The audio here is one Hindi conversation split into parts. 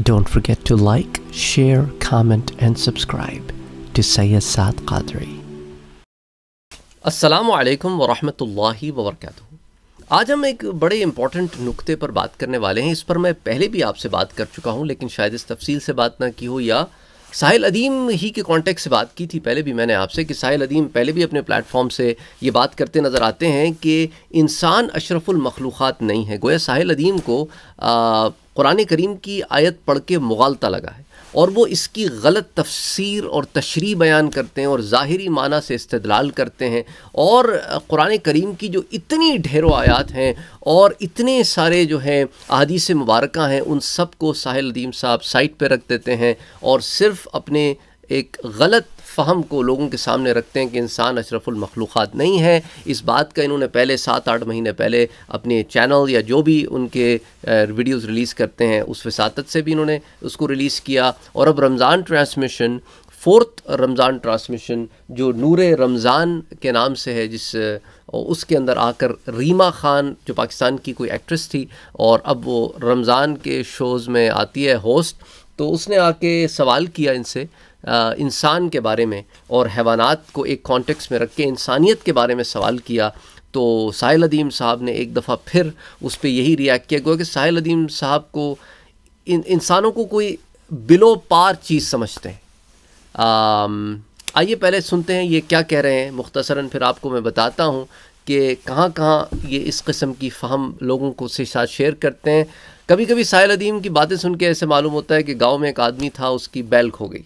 Don't forget to like, share, comment and subscribe to Sayyid Saad Qadri. wa rahmatullahi wa barakatuh. आज हम एक बड़े इम्पॉर्टेंट नुक्ते पर बात करने वाले हैं इस पर मैं पहले भी आपसे बात कर चुका हूँ लेकिन शायद इस तफसील से बात ना की हो या साहिल अदीम ही के कॉन्टेक्ट से बात की थी पहले भी मैंने आपसे कि साहिल अदीम पहले भी अपने प्लेटफॉर्म से ये बात करते नज़र आते हैं कि इंसान अशरफुल मखलूक़ात नहीं है गोया साहिल अदीम को आ, कुरान करीम की आयत पढ़ के मुगालता लगा है और वो इसकी गलत तफसीर और तशरी बयान करते हैं और ज़ाहरी माना से इस्तलाल करते हैं और कुरान करीम की जो इतनी ढेरों आयात हैं और इतने सारे जो हैं अदीस मुबारक हैं उन सब को साहिल अदीम साहब साइट पर रख देते हैं और सिर्फ़ अपने एक गलत फ़हम को लोगों के सामने रखते हैं कि इंसान अशरफुलमखलूक़ात नहीं है इस बात का इन्होंने पहले सात आठ महीने पहले अपने चैनल या जो भी उनके वीडियोस रिलीज़ करते हैं उस वसात से भी इन्होंने उसको रिलीज़ किया और अब Ramzan transmission fourth Ramzan transmission जो नूर रमज़ान के नाम से है जिस उसके अंदर आकर रीमा ख़ान जो पाकिस्तान की कोई एक्ट्रेस थी और अब वो रमज़ान के शोज़ में आती है होस्ट तो उसने आके सवाल किया इनसे इंसान के बारे में और हैवानात को एक कॉन्टेक्स में रख के इंसानियत के बारे में सवाल किया तो साहिल अदीम साहब ने एक दफ़ा फिर उस पर यही रिएक्ट किया क्योंकि कि साहिल अदीम साहब को इन इंसानों को कोई बिलो पार चीज़ समझते हैं आइए पहले सुनते हैं ये क्या कह रहे हैं मुख्तसरा फिर आपको मैं बताता हूँ कि कहाँ कहाँ ये इस कस्म की फहम लोगों को से साथ शेयर करते हैं कभी कभी साहिल अदीम की बातें सुन के ऐसे मालूम होता है कि गांव में एक आदमी था उसकी बैल खो गई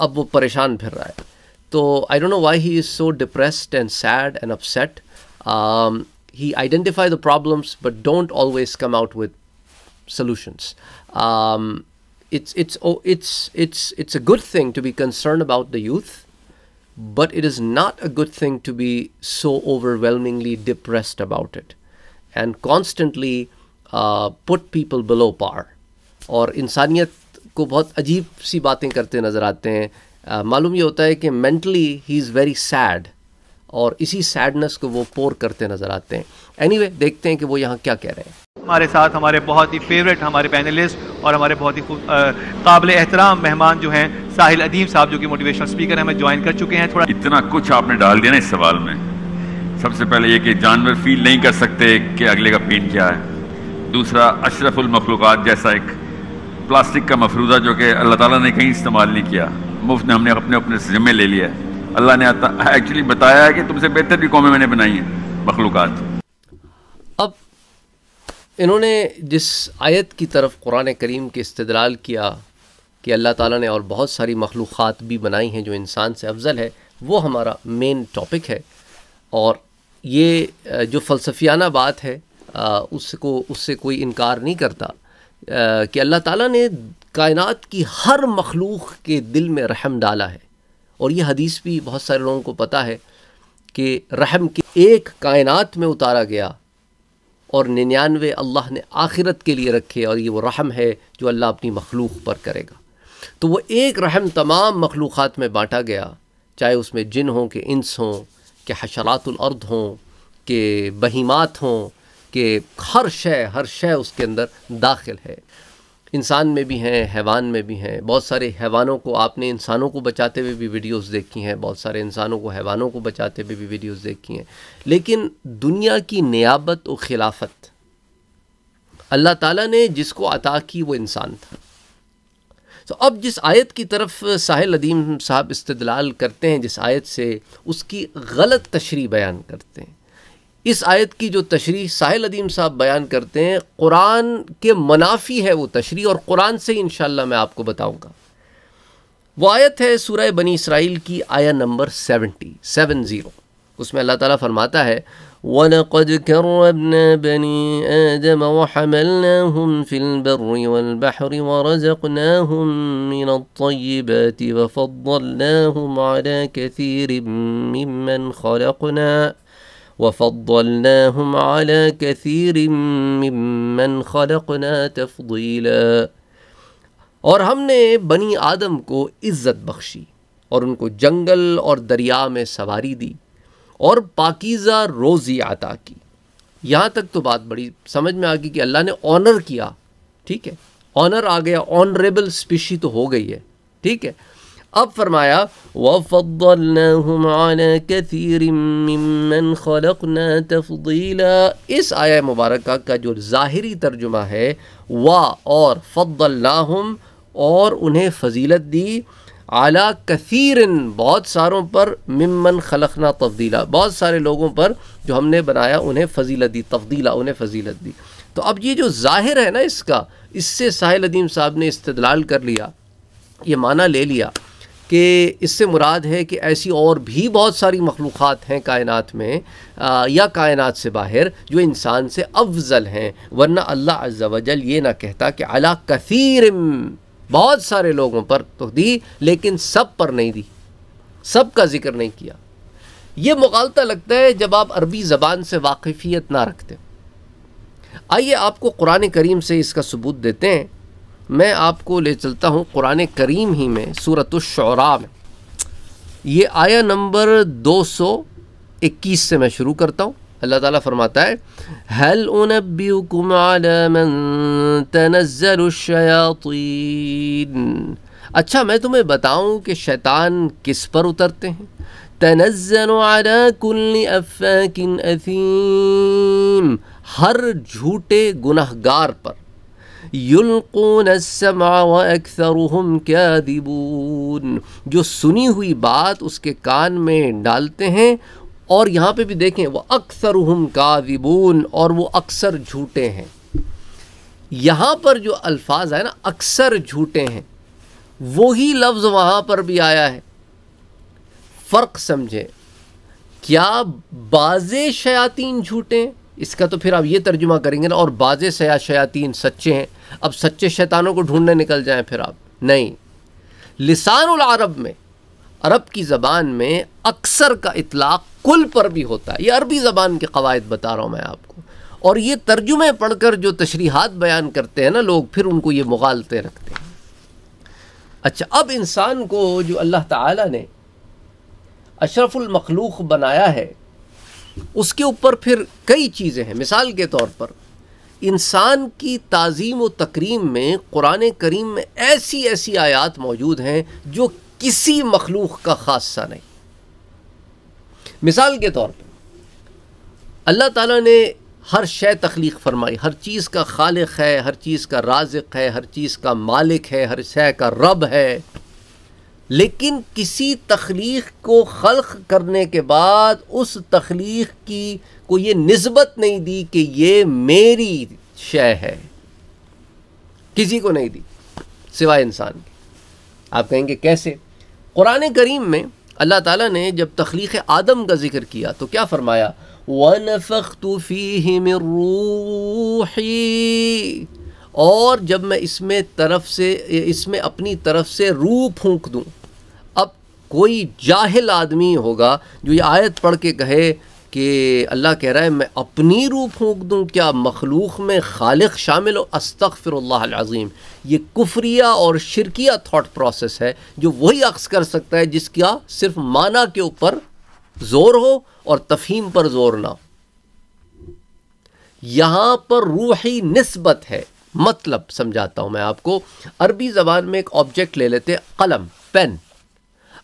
अब वो परेशान फिर रहा है तो I don't know why he is so depressed and sad and upset he identify the problems but don't always come out with solutions um, it's it's oh, it's it's it's a good thing to be concerned about the youth but it is not a good thing to be so overwhelmingly depressed about it and constantly uh, put people below par और इंसानियत को बहुत अजीब सी बातें करते नज़र आते हैं मालूम ये होता है कि mentally he is very sad और इसी सैडनेस को वो पोर करते नज़र आते हैं एनीवे anyway, देखते हैं कि वो यहाँ क्या कह रहे हैं हमारे साथ हमारे बहुत ही फेवरेट हमारे पैनलिस्ट और हमारे बहुत ही काबिल एहतराम मेहमान जो हैं साहिल अदीम साहब जो कि मोटिवेशनल स्पीकर हैं हमें ज्वाइन कर चुके हैं थोड़ा इतना कुछ आपने डाल दिया ना इस सवाल में सबसे पहले ये कि जानवर फील नहीं कर सकते कि अगले का पेन क्या है दूसरा अशरफुल जैसा एक प्लास्टिक का मफरूजा जो कि अल्लाह ताला ने कहीं इस्तेमाल नहीं किया मुफ्त ने हमने अपने अपने ज़िम्मे ले लिया है अल्लाह ने एक्चुअली बताया है कि तुमसे बेहतर भी कौमें मैंने बनाई हैं मखलूक अब इन्होंने जिस आयत की तरफ कुरान करीम के इस्तलाल किया कि अल्लाह ताला ने और बहुत सारी मखलूक़ात भी बनाई हैं जो इंसान से अफजल है वो हमारा मेन टॉपिक है और ये जो फ़लसफियाना बात है उसको उससे कोई इनकार नहीं करता कि अल्लाह ताला ने कायनात की हर मखलूक के दिल में रहम डाला है और ये हदीस भी बहुत सारे लोगों को पता है कि रहम के एक कायनात में उतारा गया और निन्यानवे अल्लाह ने आखिरत के लिए रखे और ये वो रहम है जो अल्लाह अपनी मखलूक पर करेगा तो वो एक रहम तमाम मखलूक़ में बाँटा गया चाहे उसमें जिन हों के इंस हों के हशरातुलर्द हों के बहीमात हों कि हर शय हर शय उसके अंदर दाखिल है इंसान में भी हैं हैवान में भी हैं बहुत सारे हैवानों को आपने इंसानों को बचाते हुए भी वीडियोस देखी हैं बहुत सारे इंसानों को हैवानों को बचाते हुए भी वीडियोस देखी हैं लेकिन दुनिया की नियाबत और खिलाफत अल्लाह ताला ने जिसको अता की वो इंसान था तो अब जिस आयत की तरफ साहिल अदीम साहब इस्तदलाल करते हैं जिस आयत से उसकी गलत तशरी बयान करते हैं इस आयत की जो तशरी साहिल अदीम साहब बयान करते हैं कुरान के मनाफी है वो तशरी और कुरान से इन मैं आपको बताऊँगा वो आयत है सूर्य बनी इसराइल की आया नंबर सेवेंटी सेवन ज़ीरो उसमें अल्लाह ताला फरमाता है ولقد وفضلناهم على كثير ممن خلقنا تفضيلا और हमने बनी आदम को इज़्ज़त बख्शी और उनको जंगल और दरिया में सवारी दी और पाकिज़ा रोज़ी अता की यहाँ तक तो बात बड़ी समझ में आ गई कि अल्लाह ने ऑनर किया ठीक है ऑनर आ गया ऑनरेबल स्पीशी तो हो गई है ठीक है अब फरमाया वफ़ीरमन तफदीला इस आया मुबारक का, जो ज़ाहरी तर्जुमा है वा और फ़द्दल्लाहुम और उन्हें फजीलत दी आला कसीरन बहुत सारों पर मिमन खलखना तब्दीला बहुत सारे लोगों पर जो हमने बनाया उन्हें फजीलत दी तब्दीला उन्हें फजीलत दी तो अब ये जो ज़ाहिर है ना इसका इससे साहिल अदीम साहब ने इस्तलाल कर लिया ये माना ले लिया कि इससे मुराद है कि ऐसी और भी बहुत सारी मखलूक़ हैं कायनात में आ, या कायनात से बाहर जो इंसान से अफजल हैं वरना अल्लाह अज्जावजल ये ना कहता कि अला कसीर बहुत सारे लोगों पर तो दी लेकिन सब पर नहीं दी सब का ज़िक्र नहीं किया ये मुगालता लगता है जब आप अरबी ज़बान से वाकफियत ना रखते आइए आपको कुरान करीम से इसका सबूत देते हैं मैं आपको ले चलता हूँ कुरान करीम ही में सूरत शरा में ये आया नंबर 221 से मैं शुरू करता हूँ अल्लाह ताला फरमाता है हल उन अच्छा मैं तुम्हें बताऊं कि शैतान किस पर उतरते हैं तनज़ल अफ़ाकिन अफ़ीम हर झूठे गुनहगार पर क्या दिबून जो सुनी हुई बात उसके कान में डालते हैं और यहाँ पे भी देखें वह अक्सर हम काबून और वो अक्सर झूठे हैं यहाँ पर जो अल्फाज है ना अक्सर झूठे हैं वही लफ्ज़ वहाँ पर भी आया है फ़र्क समझे क्या बाज़े शयातीन झूठे हैं इसका तो फिर आप ये तर्जुमा करेंगे ना और बाज़ सया शयातीन सच्चे हैं अब सच्चे शैतानों को ढूंढने निकल जाएं फिर आप नहीं लिसान अरब में अरब की ज़बान में अक्सर का इतलाक़ कुल पर भी होता है ये अरबी ज़बान के कवायद बता रहा हूँ मैं आपको और ये तर्जुमे पढ़कर जो तशरीहत बयान करते हैं ना लोग फिर उनको ये मुगालते रखते हैं अच्छा अब इंसान को जो अल्लाह ताला ने अशरफुलमखलूक बनाया है उसके ऊपर फिर कई चीज़ें हैं मिसाल के तौर पर इंसान की तज़ीम व तकरीम में कुरान करीम में ऐसी ऐसी आयात मौजूद हैं जो किसी मखलूक का खासा नहीं मिसाल के तौर पर अल्लाह ताला ने हर शय तख्लीक फरमाई हर चीज़ का खालिक है हर चीज़ का राजिक है हर चीज़ का मालिक है हर शय का रब है लेकिन किसी तख्लीक को खल्क करने के बाद उस तख्लीक की को ये नस्बत नहीं दी कि ये मेरी शय है किसी को नहीं दी सिवाय इंसान की आप कहेंगे कैसे कुरान करीम में अल्लाह ताला ने जब तख्लीक आदम का जिक्र किया तो क्या फरमाया वन फ़ख्तफ़ी रूही और जब मैं इसमें तरफ से इसमें अपनी तरफ से रूह फूंक दूँ कोई जाहिल आदमी होगा जो ये आयत पढ़ के कहे कि अल्लाह कह रहा है मैं अपनी रूह फूँक दूँ क्या मखलूक में खालिक शामिल हो फिर फ़िरज़ीम ये कुफरिया और शिरकिया थाट प्रोसेस है जो वही अक्स कर सकता है जिसका सिर्फ माना के ऊपर ज़ोर हो और तफहीम पर ज़ोर ना यहाँ पर रूही नस्बत है मतलब समझाता हूँ मैं आपको अरबी ज़बान में एक ऑब्जेक्ट ले लेते हैं कलम पेन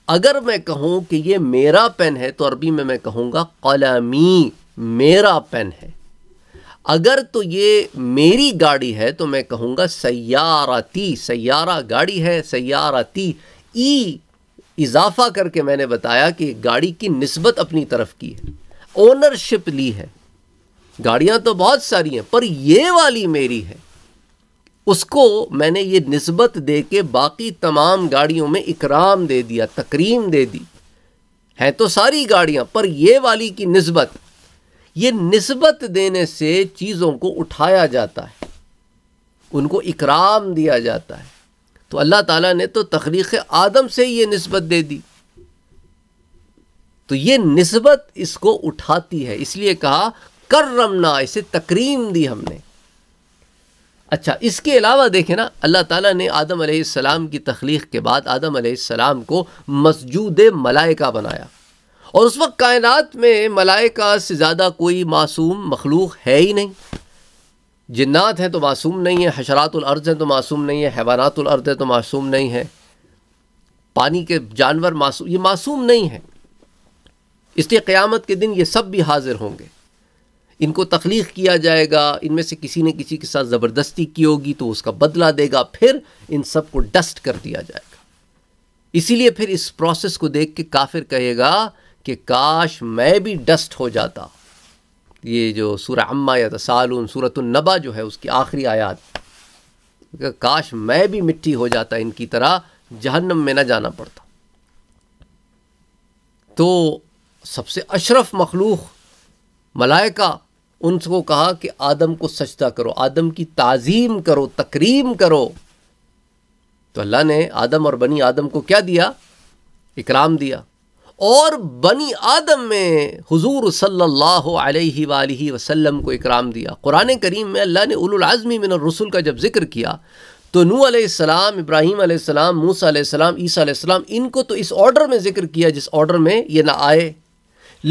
अगर मैं कहूँ कि ये मेरा पेन है तो अरबी में मैं कहूँगा कलमी मेरा पेन है अगर तो ये मेरी गाड़ी है तो मैं कहूँगा सयारती सयारा गाड़ी है सयारती ई इजाफा करके मैंने बताया कि गाड़ी की नस्बत अपनी तरफ की है ओनरशिप ली है गाड़ियाँ तो बहुत सारी हैं पर ये वाली मेरी है उसको मैंने ये नस्बत दे के बाकी तमाम गाड़ियों में इकराम दे दिया तकरीम दे दी हैं तो सारी गाड़ियाँ पर ये वाली की नस्बत ये नस्बत देने से चीज़ों को उठाया जाता है उनको इकराम दिया जाता है तो अल्लाह ताला ने तो तखलीक आदम से ये नस्बत दे दी तो ये नस्बत इसको उठाती है इसलिए कहा कर्रमना इसे तकरीम दी हमने अच्छा इसके अलावा देखें ना अल्लाह ताला ने आदम सलाम की तख्लीक के बाद आदम सलाम को मसजूद मलाइका बनाया और उस वक्त कायनात में मलाइका से ज़्यादा कोई मासूम मखलूक है ही नहीं जन्नात हैं तो मासूम नहीं है हशरातुलर्ज़ हैं तो मासूम नहीं है हैवानातुलर्ज़ हैं तो मासूम नहीं है पानी के जानवर मासूम ये मासूम नहीं है इसलिए क़्यामत के दिन ये सब भी हाज़िर होंगे इनको तख्लीक किया जाएगा इनमें से किसी ने किसी के साथ ज़बरदस्ती की होगी तो उसका बदला देगा फिर इन सब को डस्ट कर दिया जाएगा इसीलिए फिर इस प्रोसेस को देख के काफिर कहेगा कि काश मैं भी डस्ट हो जाता ये जो सूर अम्मा या तसालून सूरतुलनबा जो है उसकी आखिरी आयात काश मैं भी मिट्टी हो जाता इनकी तरह जहन्नम में ना जाना पड़ता तो सबसे अशरफ मखलूक मलायका उनको कहा कि आदम को सजदा करो आदम की ताज़ीम करो तकरीम करो तो अल्लाह ने आदम और बनी आदम को क्या दिया इकराम दिया और बनी आदम में हुजूर सल्लल्लाहु अलैहि वसल्लम को इकराम दिया कुरान करीम में अल्लाह ने उलुलाज़मी मिन रसूल का जब जिक्र किया तो नू आसमाम इब्राहीम आसमाम मूसा आसमाम ईसा आसमाम इनको तो इस ऑर्डर में जिक्र किया जिस ऑर्डर में ये ना आए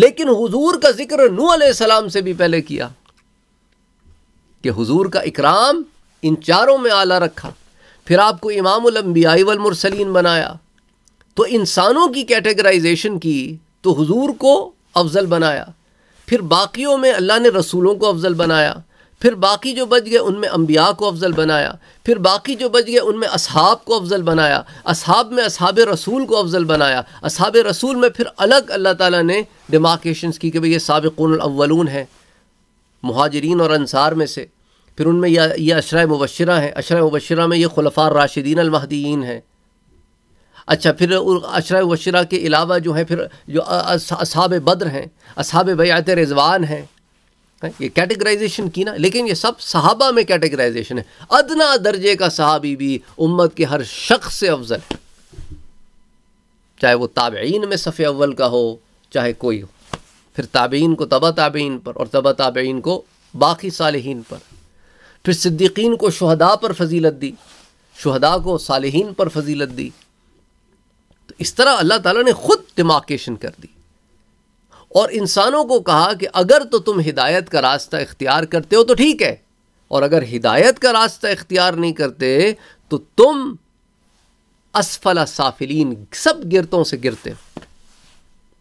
लेकिन हुजूर का जिक्र नू सलाम से भी पहले किया कि हुजूर का इकराम इन चारों में आला रखा फिर आपको इमामबियाई वलमरसलिन बनाया तो इंसानों की कैटेगराइजेशन की तो हुजूर को अफजल बनाया फिर बाकियों में अल्लाह ने रसूलों को अफजल बनाया फिर बाकी जो बच गए उनमें अम्बिया को अफजल बनाया फिर बाकी जो बच गए उनमें असहाब को अफजल बनाया असहाब में असहाब रसूल को अफजल बनाया असहाब रसूल में फिर अलग अल्लाह ताला ने डिमार्केशन की कि भाई ये सबक़ून हैं महाजरीन और अनसार में से फिर उनमें यह यह अशरा मुबशरा हैं अशर मुबशरा में ये खुलफा राशिदीन अलमहदीन हैं अच्छा फिर अशर मुबशरा के अलावा जो है फिर जो अब बद्र हैं अब बयात रिजवान हैं ये कैटेगराइजेशन की ना लेकिन ये सब सहाबा में कैटेगराइजेशन है अदना दर्जे का सहाबी भी उम्मत के हर शख्स से अफजल है चाहे वो ताबेन में सफ़े अव्वल का हो चाहे कोई हो फिर ताबेन को तबा ताबेन पर और तबा ताबेन को बाकी सालहन पर फिर सिद्दीकीन को शहदा पर फजीलत दी शहदा को सालहीन पर फजीलत दी तो इस तरह अल्लाह ताला ने ख़ुद कर दी और इंसानों को कहा कि अगर तो तुम हिदायत का रास्ता इख्तियार करते हो तो ठीक है और अगर हिदायत का रास्ता इख्तियार नहीं करते तो तुम असफला साफिलीन सब गिरतों से गिरते हो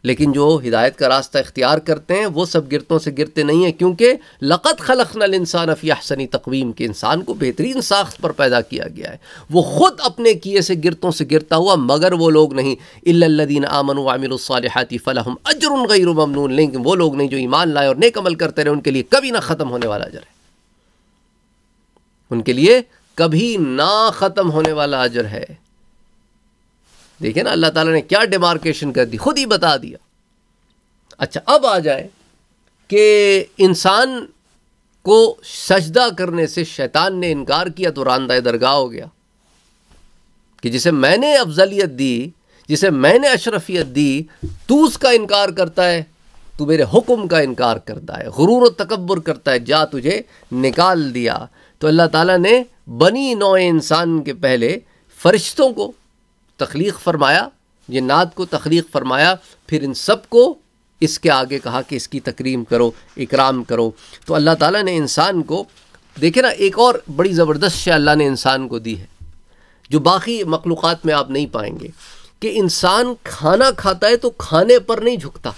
लेकिन जो हिदायत का रास्ता इख्तियार करते हैं वो सब गिरतों से गिरते नहीं हैं क्योंकि लक़त खलखनल इंसान अफ़ियासनी तकवीम के इंसान को बेहतरीन साख्त पर पैदा किया गया है वो ख़ुद अपने किए से गिरतों से गिरता हुआ मगर वो लोग नहीं इल्लदीन आमन वामिलसालहती फ़लहम अजर गैर लेकिन वो लोग नहीं जो ईमान लाए और नेक अमल करते रहे उनके लिए कभी ना ख़त्म होने वाला अजर है उनके लिए कभी ना ख़त्म होने वाला अजर है देखिए ना अल्लाह ताला ने क्या डिमार्केशन कर दी खुद ही बता दिया अच्छा अब आ जाए कि इंसान को सजदा करने से शैतान ने इनकार किया तो रानदा दरगाह हो गया कि जिसे मैंने अफजलियत दी जिसे मैंने अशरफियत दी तू उसका इनकार करता है तू मेरे हुक्म का इनकार करता है गुरूर तकबर करता है जा तुझे निकाल दिया तो अल्लाह ताला ने बनी नौ इंसान के पहले फरिश्तों को तख्लीक फरमाया ये नात को तख्लीक फरमाया फिर इन सब को इसके आगे कहा कि इसकी तक्रीम करो इकराम करो तो अल्लाह ताला ने इंसान को देखे ना एक और बड़ी ज़बरदस्त शे अल्लाह ने इंसान को दी है जो बाकी मखलूक़ में आप नहीं पाएंगे कि इंसान खाना खाता है तो खाने पर नहीं झुकता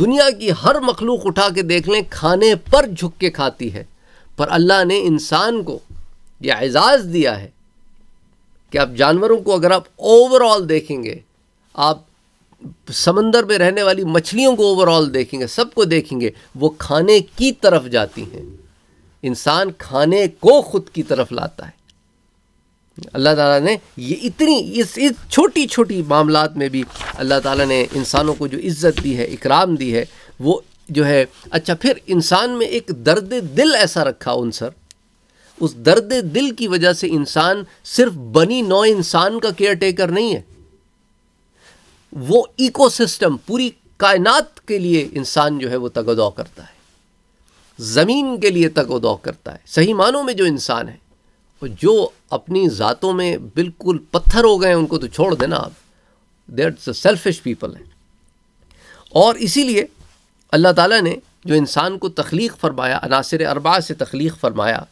दुनिया की हर मखलूक उठा के देख लें खाने पर झुक के खाती है पर अल्लाह ने इंसान को यह एजाज़ दिया है कि आप जानवरों को अगर आप ओवरऑल देखेंगे आप समंदर में रहने वाली मछलियों को ओवरऑल देखेंगे सबको देखेंगे वो खाने की तरफ जाती हैं इंसान खाने को खुद की तरफ लाता है अल्लाह ताला ने ये इतनी इस इस छोटी छोटी मामला में भी अल्लाह ताला ने इंसानों को जो इज़्ज़त दी है इकराम दी है वो जो है अच्छा फिर इंसान में एक दर्द दिल ऐसा रखा उन सर उस दर्द दिल की वजह से इंसान सिर्फ बनी नौ इंसान का केयर टेकर नहीं है वो इकोसिस्टम पूरी कायनात के लिए इंसान जो है वो तगदौ करता है ज़मीन के लिए तगदौ करता है सही मानों में जो इंसान है और जो अपनी ज़ातों में बिल्कुल पत्थर हो गए उनको तो छोड़ देना आप देर सेल्फिश पीपल हैं और इसीलिए अल्लाह ताला ने जो इंसान को तख्लीक फ़रमाया अनासर अरबा से तख्लीक फ़रमाया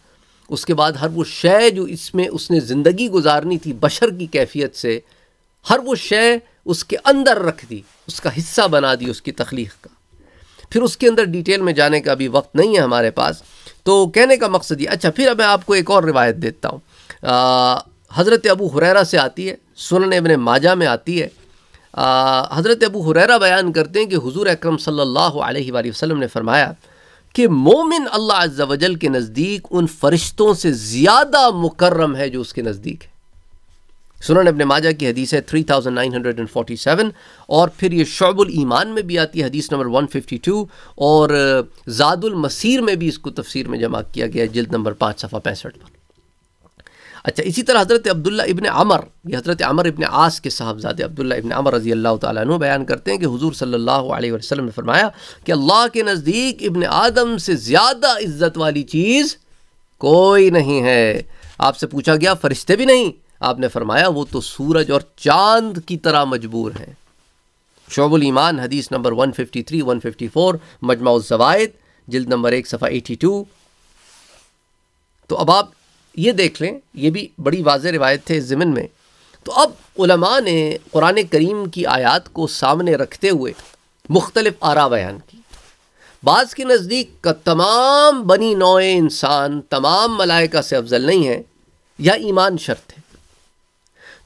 उसके बाद हर वो शय जो इसमें उसने ज़िंदगी गुजारनी थी बशर की कैफियत से हर वो शय उसके अंदर रख दी उसका हिस्सा बना दी उसकी तख्लीक का फिर उसके अंदर डिटेल में जाने का अभी वक्त नहीं है हमारे पास तो कहने का मकसद ये अच्छा फिर मैं आपको एक और रिवायत देता हूँ हज़रत अबू हुरैरा से आती है सुनने अपने माजा में आती है हज़रत अबू हुरैरा बयान करते हैं कि हुजूर अकरम सल्लल्लाहु अलैहि वसल्लम ने फरमाया कि मोमिन अल्लाह अज्जावजल के नज़दीक उन फरिश्तों से ज़्यादा मुकर्रम है जो उसके नज़दीक है सुनन अपने माजा की हदीस है 3947 और फिर ये शोबुल ईमान में भी आती है हदीस नंबर 152 और जादुल मसीर में भी इसको तफसीर में जमा किया गया है जिल्द नंबर पाँच सफ़ा पैंसठ पर अच्छा इसी तरह हज़रत अब्दुल्ला इबन अमर ये हज़रत अमर इबन आस के साहबजादे अब्दुल्ला इबन अमर रज़ी अल्लाह तु बयान करते हैं कि हजूर सल्ला वसलम ने फरमाया कि अल्लाह के नज़दीक इबन आदम से ज़्यादा इज़्ज़त वाली चीज़ कोई नहीं है आपसे पूछा गया फरिश्ते भी नहीं आपने फरमाया वो तो सूरज और चांद की तरह मजबूर हैं शोबुल ईमान हदीस नंबर 153, 154, मजमा जवायद जिल्द नंबर एक सफ़ा 82 तो अब आप ये देख लें ये भी बड़ी वाज रिवायत थे जमिन में तो अब ने कुरान करीम की आयात को सामने रखते हुए मुख्तलफ आरा बयान की बाज़ के नज़दीक का तमाम बनी नौ इंसान तमाम मलाइका से अफजल नहीं है या ईमान शर्त है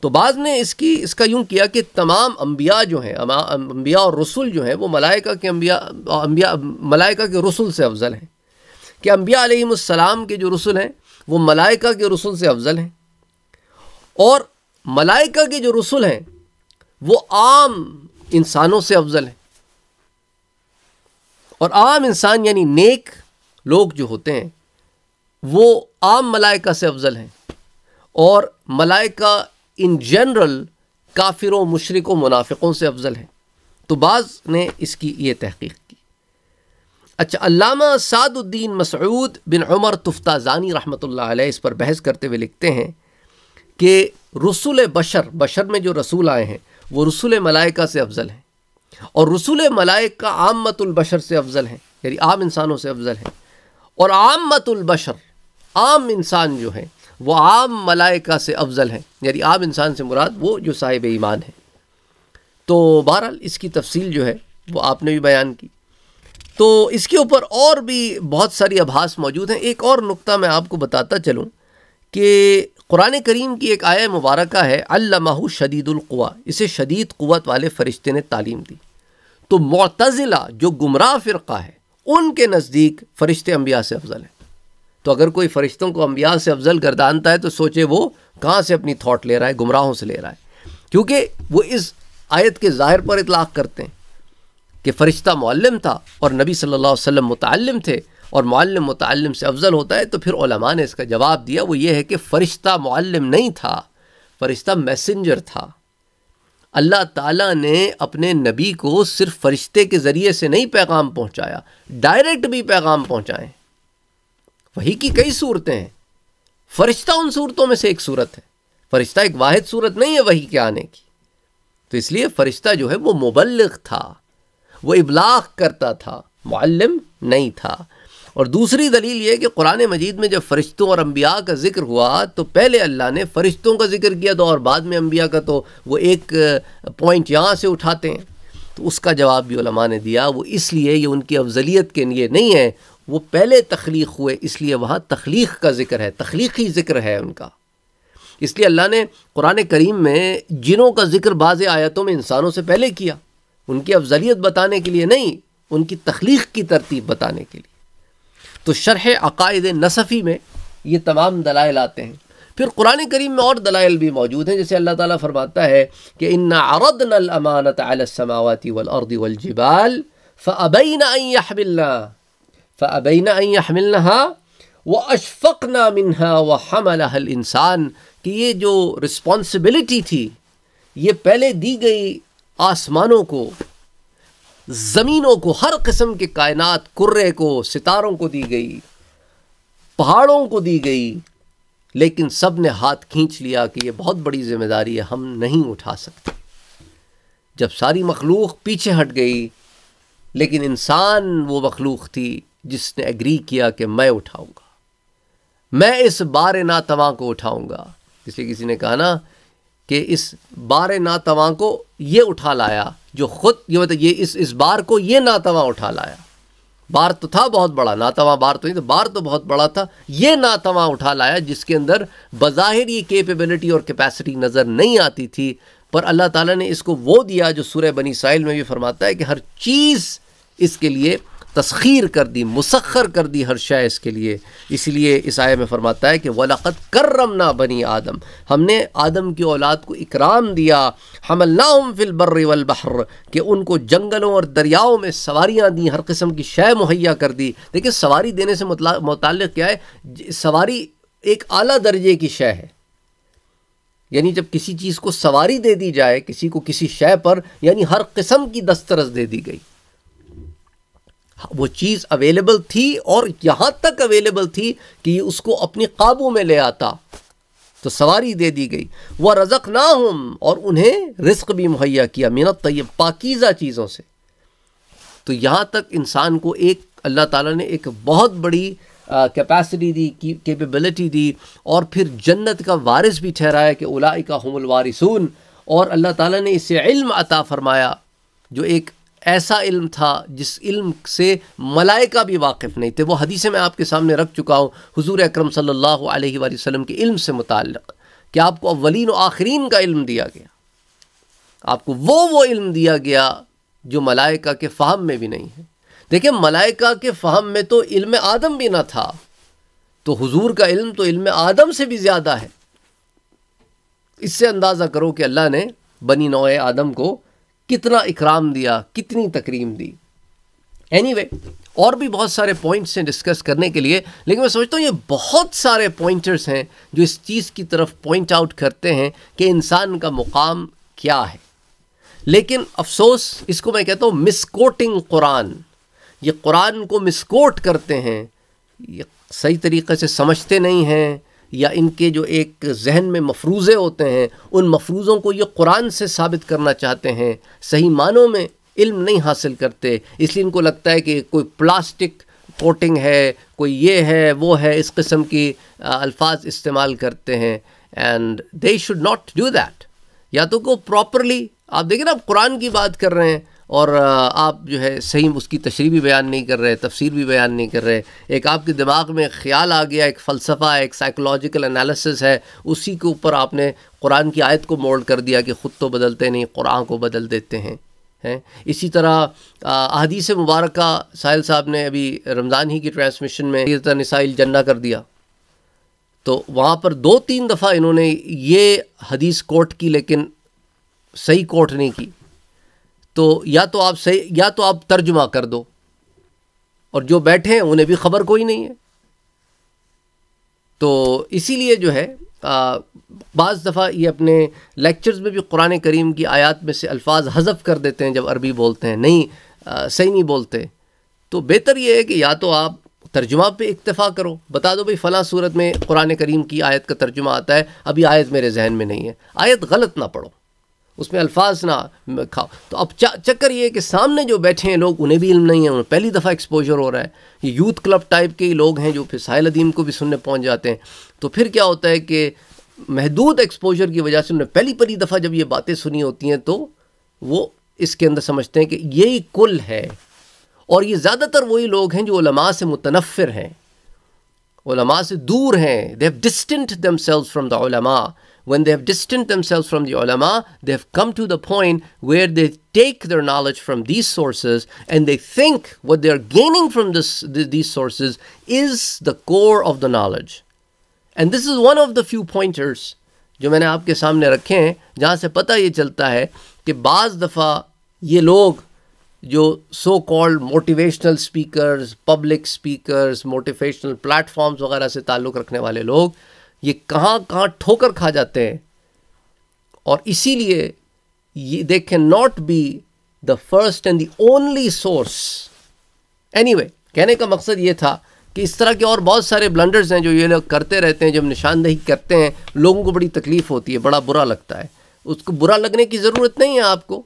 तो बाज़ ने इसकी इसका यूँ किया कि तमाम अम्बिया जो हैं अम्बिया और रसुल जो हैं वो मलाइका के अम्बिया अम्बिया मलाइका के रसुल से अफजल हैं कि अम्बिया आलम के जो रसुल हैं वो मलाइका के रसूल से अफजल हैं और मलाइका के जो रसूल हैं वो आम इंसानों से अफजल हैं और आम इंसान यानी नेक लोग जो होते हैं वो आम मलाइका से अफजल हैं और मलाइका इन जनरल काफिरों मशरक़ों मुनाफिकों से अफजल हैं तो बाज़ ने इसकी ये तहकीक अच्छा अलामा सादुद्दीन मसूद बिन उमर तुफ्ताजानी रहमत इस पर बहस करते हुए लिखते हैं कि रसूल बशर बशर में जो रसूल आए हैं वो रसूल मलाइका से अफजल हैं और रसूल मलाइका आमतुलबशर से अफजल हैं यानी आम इंसानों से अफजल हैं और आमतुलबशर आम इंसान जो हैं वो आम मलाइका से अफजल हैं यानी आम इंसान से मुराद वो जो साहिब ईमान है तो बहरहाल इसकी तफसील जो है वो आपने भी बयान की तो इसके ऊपर और भी बहुत सारी आभास मौजूद हैं एक और नुक्ता मैं आपको बताता चलूँ कि कुरान करीम की एक आया मुबारक है अल्लाहू शदीदुल्वा इसे शदीद क़वत वाले फ़रिश्ते ने तालीम दी तो मतज़िला जो गुमराह फ़िरका है उनके नज़दीक फ़रिश्ते अम्बिया से अफजल हैं तो अगर कोई फ़रिश्तों को अम्बिया से अफजल गर्दानता है तो सोचे वो कहाँ से अपनी थाट ले रहा है गुमराहों से ले रहा है क्योंकि वो इस आयत के ज़ाहिर पर इतलाक़ करते हैं कि फ़रिश्ता मल्लम था और नबी सल्लल्लाहु अलैहि वसल्लम मुतम थे और मल्लम मुतम से अफजल होता है तो फिर ओलमा ने इसका जवाब दिया वो ये है कि फ़रिश्ता मल्लम नहीं था फ़रिश्ता मैसेंजर था अल्लाह ताला ने अपने नबी को सिर्फ फरिश्ते के ज़रिए से नहीं पैगाम पहुँचाया डायरेक्ट भी पैगाम पहुँचाएँ वही की कई सूरतें हैं फरिश्ता उन सूरतों में से एक सूरत है फरिश्ता एक वाद सूरत नहीं है वही के आने की तो इसलिए फरिश्ता जो है वो मुबलग था वो इबलाग करता था मुल्म नहीं था और दूसरी दलील ये कि कुरान मजीद में जब फ़रिश्तों और अम्बिया का जिक्र हुआ तो पहले अल्लाह ने फ़रिश्तों का जिक्र किया तो और बाद में अम्बिया का तो वो एक पॉइंट यहाँ से उठाते हैं तो उसका जवाब भी उलमा ने दिया वो इसलिए ये उनकी अफजलियत के लिए नहीं है वो पहले तख्लीक हुए इसलिए वहाँ तख्लीक का जिक्र है तख्लीकी जिक्र है उनका इसलिए अल्लाह ने कुरान करीम में जिनों का जिक्र बाज़ आयतों में इंसानों से पहले किया उनकी अफजलियत बताने के लिए नहीं उनकी तख्लीक की तरतीब बताने के लिए तो शरह अकायद नसफ़ी में ये तमाम दलाइल आते हैं फिर कुरान करीम में और दलाइल भी मौजूद हैं जैसे अल्लाह ताला फरमाता है कि इन्ना अरद नमानत अलसमावती वलअर्द वलजिबाल फ़अबैना अबिल्ला फ़अबैना अहमिलना व अशफ़ना मिनहा व हमल इंसान कि ये जो रिस्पॉन्सिबिलिटी थी ये पहले दी गई आसमानों को ज़मीनों को हर किस्म के कायनात कुर्रे को सितारों को दी गई पहाड़ों को दी गई लेकिन सब ने हाथ खींच लिया कि यह बहुत बड़ी जिम्मेदारी है हम नहीं उठा सकते जब सारी मखलूक पीछे हट गई लेकिन इंसान वो मखलूक थी जिसने एग्री किया कि मैं उठाऊंगा मैं इस बार ना तवा को उठाऊंगा इसलिए किसी ने कहा ना कि इस बार नातवा को ये उठा लाया जो ख़ुद ये मतलब तो ये इस इस बार को ये नातवा उठा लाया बार तो था बहुत बड़ा नातवा बार तो नहीं तो बार तो बहुत बड़ा था ये नातवा उठा लाया जिसके अंदर बज़ाहिर ये कैपेबिलिटी और कैपेसिटी नज़र नहीं आती थी पर अल्लाह ताला ने इसको वो दिया जो सूर्य बनी साइल में भी फरमाता है कि हर चीज़ इसके लिए तस्खीर कर दी मुसखर कर दी हर शाय इसके लिए इसलिए इस आय में फरमाता है कि वलाक़त करम ना बनी आदम हमने आदम की औलाद को इकराम दिया हमल नाम फिल बर्र वलबहर के उनको जंगलों और दरियाओं में सवारियाँ दी हर किस्म की शय मुहैया कर दी देखिए सवारी देने से मुतल क्या है सवारी एक अली दर्जे की शय है यानी जब किसी चीज़ को सवारी दे दी जाए किसी को किसी शय पर यानी हर किस्म की दस्तरस दे दी गई वो चीज़ अवेलेबल थी और यहाँ तक अवेलेबल थी कि उसको अपने काबू में ले आता तो सवारी दे दी गई वह रजक ना हम और उन्हें रिस्क भी मुहैया किया मेहनत तय पाकिज़ा चीज़ों से तो यहाँ तक इंसान को एक अल्लाह ताला ने एक बहुत बड़ी कैपेसिटी दी कैपेबिलिटी दी और फिर जन्नत का वारिस भी ठहराया कि उलाई का हमल वारिसून और अल्लाह ताला ने इसे इल्म अता फरमाया जो एक ऐसा इल्म था जिस इल्म से मलाइका भी वाकिफ़ नहीं थे वो हदीसे में आपके सामने रख चुका हूँ हुजूर अकरम सल्लल्लाहु अलैहि वसल्लम के इल्म से मुतक़ कि आपको अवलिन और आखरीन का इल्म दिया गया आपको वो वो इल्म दिया गया जो मलाइका के फ़हम में भी नहीं है देखिए मलाइका के फ़हम में तो इल्म आदम भी ना था तो हुजूर का इल्म तो इल्म आदम से भी ज़्यादा है इससे अंदाज़ा करो कि अल्लाह ने बनी नौ आदम को कितना इकराम दिया कितनी तकरीम दी एनी anyway, और भी बहुत सारे पॉइंट्स हैं डिस्कस करने के लिए लेकिन मैं समझता हूँ ये बहुत सारे पॉइंटर्स हैं जो इस चीज़ की तरफ पॉइंट आउट करते हैं कि इंसान का मुकाम क्या है लेकिन अफसोस इसको मैं कहता हूँ मिसकोटिंग कुरान ये कुरान को मिसकोट करते हैं ये सही तरीक़े से समझते नहीं हैं या इनके जो एक जहन में मफरूज़े होते हैं उन मफरूज़ों को ये कुरान से साबित करना चाहते हैं सही मानों में इल्म नहीं हासिल करते इसलिए इनको लगता है कि कोई प्लास्टिक कोटिंग है कोई ये है वो है इस किस्म की अल्फाज इस्तेमाल करते हैं and they should not do that या तो को प्रॉपरली आप देखिए ना आप कुरान की बात कर रहे हैं और आप जो है सही उसकी तशरी भी बयान नहीं कर रहे तफसीर भी बयान नहीं कर रहे एक आपके दिमाग में ख्याल आ गया एक फ़लसफ़ा एक साइकोलॉजिकल एनालिसिस है उसी के ऊपर आपने कुरान की आयत को मोल्ड कर दिया कि ख़ुद तो बदलते नहीं कुरान को बदल देते हैं हैं इसी तरह अदीस मुबारक साहिल साहब ने अभी रमज़ान ही की ट्रांसमिशन में नसाइल जन्ना कर दिया तो वहाँ पर दो तीन दफ़ा इन्होंने ये हदीस कोट की लेकिन सही कोट नहीं की तो या तो आप सही या तो आप तर्जुमा कर दो और जो बैठे हैं उन्हें भी खबर कोई नहीं है तो इसीलिए जो है बाज़ दफ़ा ये अपने लेक्चर्स में भी कुरान करीम की आयत में से अल्फाज हज़फ कर देते हैं जब अरबी बोलते हैं नहीं आ, सही नहीं बोलते तो बेहतर ये है कि या तो आप तर्जुमा पे इक्तफ़ा करो बता दो भाई फ़लाँ सूरत में कुरान करीम की आयत का तर्जुमा आता है अभी आयत मेरे जहन में नहीं है आयत गलत ना पढ़ो उसमें अल्फाज ना खाओ तो अब चक्कर ये कि सामने जो बैठे हैं लोग उन्हें भी इल्म नहीं है उन्हें पहली दफ़ा एक्सपोजर हो रहा है ये यूथ क्लब टाइप के ही लोग हैं जो फिर साहिल अदीम को भी सुनने पहुंच जाते हैं तो फिर क्या होता है कि महदूद एक्सपोजर की वजह से उन्हें पहली पहली दफ़ा जब ये बातें सुनी होती हैं तो वो इसके अंदर समझते हैं कि यही कुल है और ये ज़्यादातर वही लोग हैं जो लमा से मुतनफ़िर हैं लमा से दूर हैं दे have distanced themselves from the when they have distanced themselves from the ulama, they have come to the point where they take their knowledge from these sources and they think what they are gaining from this, th- these sources is the core of the knowledge. And this is one of the few pointers जो मैंने आपके सामने रखे हैं जहाँ से पता ये चलता है कि बाज़ दफ़ा ये लोग जो so called motivational speakers public speakers motivational platforms वगैरह से ताल्लुक़ रखने वाले लोग ये कहाँ कहाँ ठोकर खा जाते हैं और इसीलिए ये they can not be the first and the only source वे कहने का मकसद ये था कि इस तरह के और बहुत सारे ब्लंडर्स हैं जो ये लोग करते रहते हैं जब निशानदेही करते हैं लोगों को बड़ी तकलीफ़ होती है बड़ा बुरा लगता है उसको बुरा लगने की ज़रूरत नहीं है आपको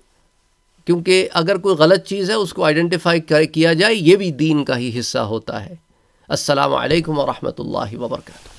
क्योंकि अगर कोई गलत चीज़ है उसको आइडेंटिफाई किया जाए ये भी दीन का ही हिस्सा होता है असलकम वरहमल वर्का